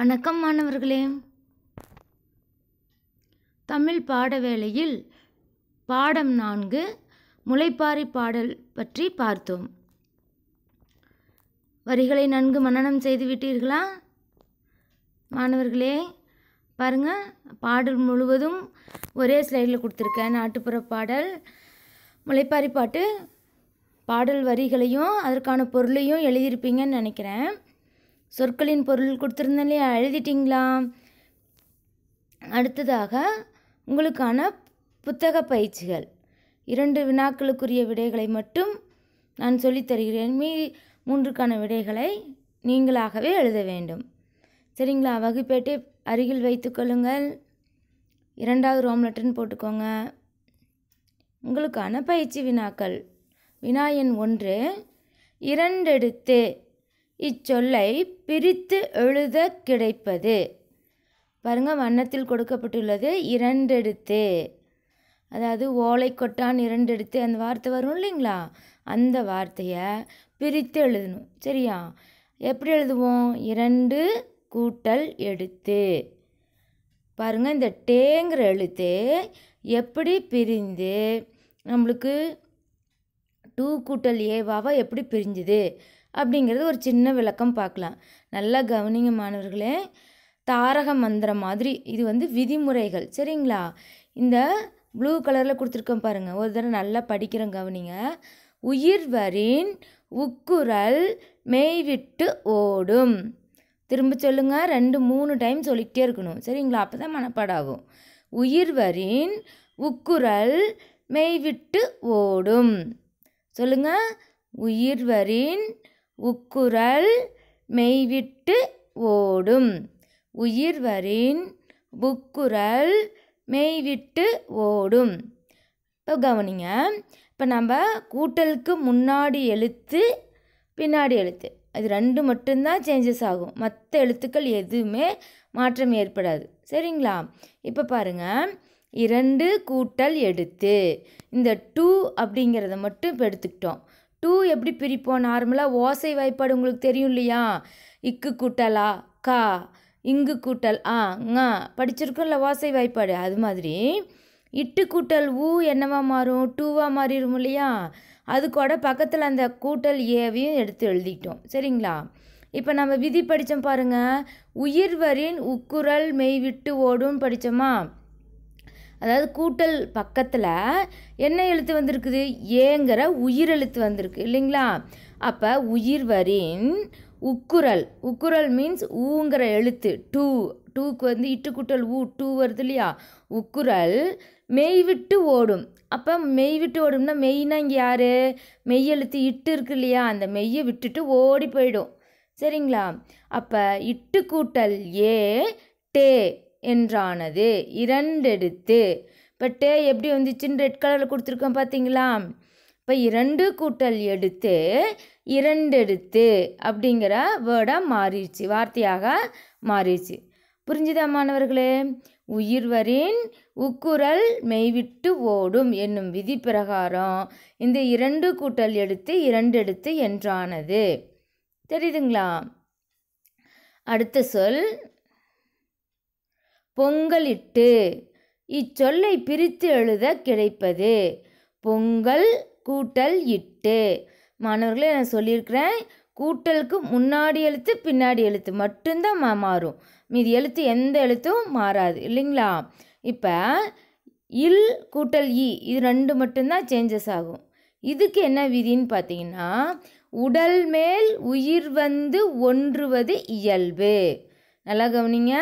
வணக்கம் மாணவர்களே தமிழ் பாட வேளையில் பாடம் நான்கு முளைப்பாரி பாடல் பற்றி பார்த்தோம் வரிகளை நன்கு மன்னனம் செய்து விட்டீர்களா மாணவர்களே பாருங்கள் பாடல் முழுவதும் ஒரே ஸ்லைடில் கொடுத்துருக்கேன் நாட்டுப்புற பாடல் முளைப்பாரி பாட்டு பாடல் வரிகளையும் அதற்கான பொருளையும் எழுதியிருப்பீங்கன்னு நினைக்கிறேன் சொற்களின் பொருள் கொடுத்துருந்தாலே எழுதிட்டிங்களா அடுத்ததாக உங்களுக்கான புத்தக பயிற்சிகள் இரண்டு வினாக்களுக்குரிய விடைகளை மட்டும் நான் சொல்லித்தருகிறேன் மீ மூன்றுக்கான விடைகளை நீங்களாகவே எழுத வேண்டும் சரிங்களா வகுப்பேட்டை அருகில் வைத்துக்கொள்ளுங்கள் இரண்டாவது ரோம் லெட்டர்னு போட்டுக்கோங்க உங்களுக்கான பயிற்சி வினாக்கள் வினா எண் ஒன்று இரண்டெடுத்து இச்சொல்லை பிரித்து எழுத கிடைப்பது பாருங்க வண்ணத்தில் கொடுக்கப்பட்டுள்ளது இரண்டெடுத்து அதாவது ஓலை கொட்டான் இரண்டெடுத்து அந்த வார்த்தை வரும் இல்லைங்களா அந்த வார்த்தையை பிரித்து எழுதணும் சரியா எப்படி எழுதுவோம் இரண்டு கூட்டல் எடுத்து பாருங்கள் இந்த டேங்கிற எழுத்து எப்படி பிரிந்து நம்மளுக்கு டூ கூட்டல் ஏவாவாக எப்படி பிரிஞ்சுது அப்படிங்கிறது ஒரு சின்ன விளக்கம் பார்க்கலாம் நல்லா கவனிங்க மாணவர்களே தாரக மந்திரம் மாதிரி இது வந்து விதிமுறைகள் சரிங்களா இந்த ப்ளூ கலரில் கொடுத்துருக்கோம் பாருங்கள் ஒரு தடவை நல்லா படிக்கிறோம் கவனிங்க உயிர்வரின் உக்குரல் மெய்விட்டு ஓடும் திரும்ப சொல்லுங்கள் ரெண்டு மூணு டைம் சொல்லிக்கிட்டே இருக்கணும் சரிங்களா அப்போ தான் மனப்பாடாகும் உயிர்வரின் உக்குரல் மெய்விட்டு ஓடும் சொல்லுங்கள் உயிர்வரின் உக்குரல் மெய்விட்டு ஓடும் உயிர்வரின் புக்குரல் மெய்விட்டு ஓடும் இப்போ கவனிங்க இப்போ நம்ம கூட்டலுக்கு முன்னாடி எழுத்து பின்னாடி எழுத்து அது ரெண்டு மட்டும்தான் சேஞ்சஸ் ஆகும் மற்ற எழுத்துக்கள் எதுவுமே மாற்றம் ஏற்படாது சரிங்களா இப்போ பாருங்கள் இரண்டு கூட்டல் எடுத்து இந்த டூ அப்படிங்கிறத மட்டும் இப்போ எடுத்துக்கிட்டோம் டூ எப்படி பிரிப்போம் நார்மலாக ஓசை வாய்ப்பாடு உங்களுக்கு தெரியும் இல்லையா இக்கு கூட்டலா கா இங்கு கூட்டல் ஆ ஙா படிச்சிருக்கோம்ல ஓசை வாய்ப்பாடு அது மாதிரி இட்டு கூட்டல் ஊ என்னவா மாறும் டூவாக மாறிடும் இல்லையா அது கூட பக்கத்தில் அந்த கூட்டல் ஏவையும் எடுத்து எழுதிக்கிட்டோம் சரிங்களா இப்போ நம்ம விதி படித்தோம் பாருங்கள் உயிர்வரின் உக்குரல் மெய் விட்டு ஓடும் படித்தோமா அதாவது கூட்டல் பக்கத்தில் என்ன எழுத்து வந்திருக்குது ஏங்கிற உயிர் எழுத்து வந்திருக்கு இல்லைங்களா அப்போ உயிர் வரின் உக்குரல் உக்குரல் மீன்ஸ் ஊங்கிற எழுத்து டூ டூக்கு வந்து இட்டுக்குட்டல் ஊ டூ வருது இல்லையா உக்குரல் மெய் விட்டு ஓடும் அப்போ மெய் விட்டு ஓடும்னா மெய்னா இங்கே யார் மெய் எழுத்து இட்டு இருக்கு இல்லையா அந்த மெய்யை விட்டுட்டு ஓடி போயிடும் சரிங்களா அப்போ இட்டு கூட்டல் ஏ டே என்றானது இரண்டெடுத்து பட்டு எப்படி வந்துச்சுன்னு ரெட் கலரில் கொடுத்துருக்கோம் பார்த்தீங்களா இப்போ இரண்டு கூட்டல் எடுத்து இரண்டெடுத்து அப்படிங்கிற வேர்டாக மாறிடுச்சு வார்த்தையாக மாறிடுச்சு புரிஞ்சுதா மாணவர்களே உயிர்வரின் உக்குரல் மெய்விட்டு ஓடும் என்னும் விதி பிரகாரம் இந்த இரண்டு கூட்டல் எடுத்து இரண்டு எடுத்து என்றானது தெரியுதுங்களா அடுத்த சொல் பொங்கலிட்டு இச்சொல்லை பிரித்து எழுத கிடைப்பது பொங்கல் கூட்டல் இட்டு மாணவர்களே நான் சொல்லியிருக்கிறேன் கூட்டலுக்கு முன்னாடி எழுத்து பின்னாடி எழுத்து மட்டும்தான் மாறும் மீதி எழுத்து எந்த எழுத்தும் மாறாது இல்லைங்களா இப்போ இல் கூட்டல் இ இது ரெண்டு மட்டும்தான் சேஞ்சஸ் ஆகும் இதுக்கு என்ன விதின்னு பார்த்தீங்கன்னா உடல் மேல் உயிர் வந்து ஒன்றுவது இயல்பு நல்லா கவனிங்க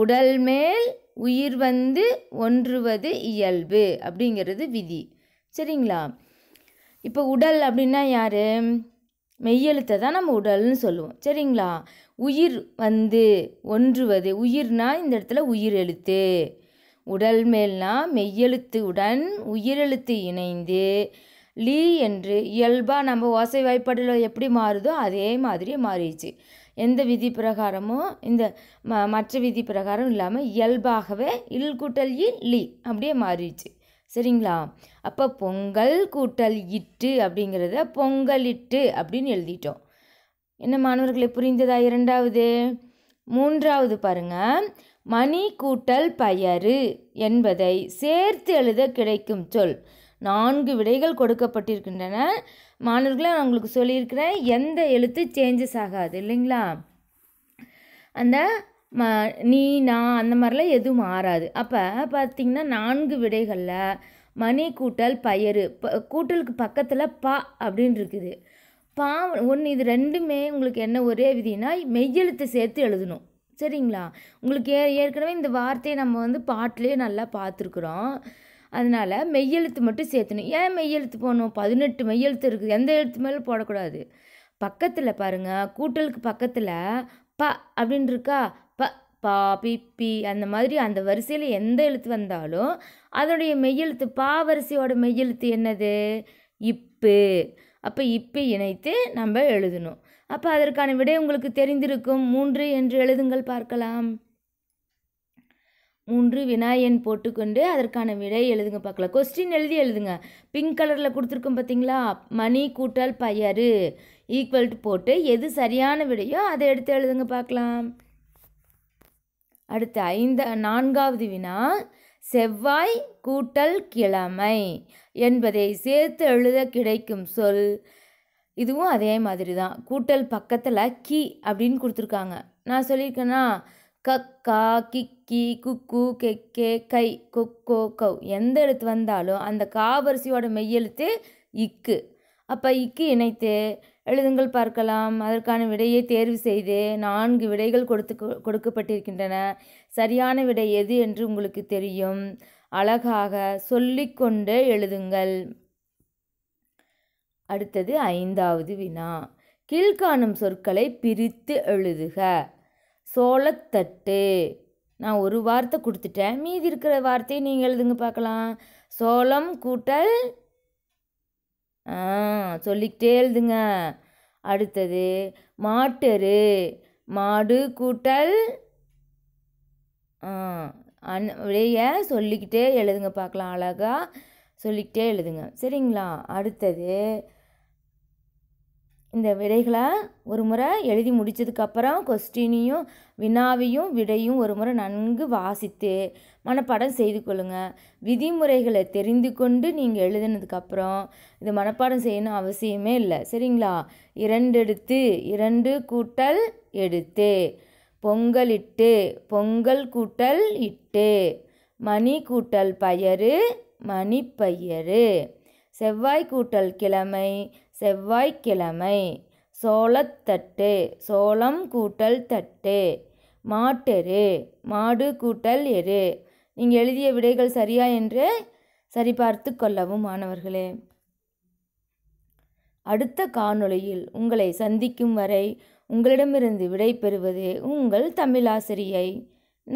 உடல் மேல் உயிர் வந்து ஒன்றுவது இயல்பு அப்படிங்கிறது விதி சரிங்களா இப்போ உடல் அப்படின்னா யார் மெய்யெழுத்தை தான் நம்ம உடல்னு சொல்லுவோம் சரிங்களா உயிர் வந்து ஒன்றுவது உயிர்னா இந்த இடத்துல உயிர் எழுத்து உடல் மேல்னா மெய்யெழுத்துடன் உயிரெழுத்து இணைந்து லீ என்று இயல்பாக நம்ம ஓசை வாய்ப்பாடில் எப்படி மாறுதோ அதே மாதிரி மாறிடுச்சு எந்த விதி பிரகாரமும் இந்த ம மற்ற விதி பிரகாரம் இல்லாமல் இயல்பாகவே இல் கூட்டல் இ லீ அப்படியே மாறிடுச்சு சரிங்களா அப்போ பொங்கல் கூட்டல் இட்டு அப்படிங்கிறத பொங்கலிட்டு அப்படின்னு எழுதிட்டோம் என்ன மாணவர்களை புரிந்ததா இரண்டாவது மூன்றாவது பாருங்கள் மணி கூட்டல் பயறு என்பதை சேர்த்து எழுத கிடைக்கும் சொல் நான்கு விடைகள் கொடுக்கப்பட்டிருக்கின்றன மாணவர்களை நான் உங்களுக்கு சொல்லியிருக்கிறேன் எந்த எழுத்து சேஞ்சஸ் ஆகாது இல்லைங்களா அந்த ம நீ நான் அந்த மாதிரிலாம் எதுவும் மாறாது அப்போ பார்த்திங்கன்னா நான்கு விடைகளில் மணி கூட்டல் பயறு ப கூட்டலுக்கு பக்கத்தில் ப அப்படின்னு இருக்குது பா ஒன்று இது ரெண்டுமே உங்களுக்கு என்ன ஒரே விதினா மெய்யெழுத்தை சேர்த்து எழுதணும் சரிங்களா உங்களுக்கு ஏ ஏற்கனவே இந்த வார்த்தையை நம்ம வந்து பாட்டிலே நல்லா பார்த்துருக்குறோம் அதனால் மெய்யெழுத்து மட்டும் சேர்த்தணும் ஏன் மெய்யெழுத்து போடணும் பதினெட்டு மெய்யெழுத்து இருக்குது எந்த எழுத்து மேலும் போடக்கூடாது பக்கத்தில் பாருங்கள் கூட்டலுக்கு பக்கத்தில் ப அப்படின் இருக்கா ப பா பி பி அந்த மாதிரி அந்த வரிசையில் எந்த எழுத்து வந்தாலும் அதனுடைய மெய்யெழுத்து பா வரிசையோட மெய்யெழுத்து என்னது இப்பு அப்போ இப்பு இணைத்து நம்ம எழுதணும் அப்போ அதற்கான விடை உங்களுக்கு தெரிந்திருக்கும் மூன்று என்று எழுதுங்கள் பார்க்கலாம் மூன்று வினாயன் போட்டுக்கொண்டு அதற்கான விடை எழுதுங்க பார்க்கலாம் கொஸ்டின் எழுதி எழுதுங்க பிங்க் கலரில் கொடுத்துருக்கோம் பார்த்தீங்களா மணி கூட்டல் பயரு ஈக்குவல் டு போட்டு எது சரியான விடையோ அதை எடுத்து எழுதுங்க பார்க்கலாம் அடுத்து ஐந்த நான்காவது வினா செவ்வாய் கூட்டல் கிழமை என்பதை சேர்த்து எழுத கிடைக்கும் சொல் இதுவும் அதே மாதிரி தான் கூட்டல் பக்கத்தில் கி அப்படின்னு கொடுத்துருக்காங்க நான் சொல்லியிருக்கேன்னா கக்கா கிக்கி குக்கு கெக்கே கை கொக்கோ கவ் எந்த எழுத்து வந்தாலும் அந்த காவரிசியோட மெய்யெழுத்து இக்கு அப்போ இக்கு இணைத்து எழுதுங்கள் பார்க்கலாம் அதற்கான விடையை தேர்வு செய்து நான்கு விடைகள் கொடுத்து கொடுக்கப்பட்டிருக்கின்றன சரியான விடை எது என்று உங்களுக்கு தெரியும் அழகாக சொல்லிக்கொண்டு எழுதுங்கள் அடுத்தது ஐந்தாவது வினா கீழ்காணும் சொற்களை பிரித்து எழுதுக சோளத்தட்டு நான் ஒரு வார்த்தை கொடுத்துட்டேன் மீதி இருக்கிற வார்த்தையை நீங்கள் எழுதுங்க பார்க்கலாம் சோளம் கூட்டல் ஆ சொல்லிக்கிட்டே எழுதுங்க அடுத்தது மாட்டரு மாடு கூட்டல் அன் அப்படியே சொல்லிக்கிட்டே எழுதுங்க பார்க்கலாம் அழகாக சொல்லிக்கிட்டே எழுதுங்க சரிங்களா அடுத்தது இந்த விடைகளை ஒரு முறை எழுதி முடித்ததுக்கப்புறம் கொஸ்டினையும் வினாவையும் விடையும் ஒரு முறை நன்கு வாசித்து மனப்பாடம் செய்து கொள்ளுங்கள் விதிமுறைகளை தெரிந்து கொண்டு நீங்கள் எழுதினதுக்கப்புறம் இது மனப்பாடம் செய்யணும் அவசியமே இல்லை சரிங்களா இரண்டெடுத்து இரண்டு கூட்டல் எடுத்து பொங்கலிட்டு பொங்கல் கூட்டல் இட்டு மணி கூட்டல் பயறு மணிப்பயறு செவ்வாய் கூட்டல் கிழமை செவ்வாய்க்கிழமை சோளத்தட்டு சோளம் கூட்டல் தட்டு மாட்டெரு மாடு கூட்டல் எரு நீங்கள் எழுதிய விடைகள் சரியா என்று சரிபார்த்து கொள்ளவும் மாணவர்களே அடுத்த காணொளியில் உங்களை சந்திக்கும் வரை உங்களிடமிருந்து விடை பெறுவது உங்கள் தமிழாசிரியை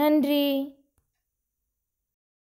நன்றி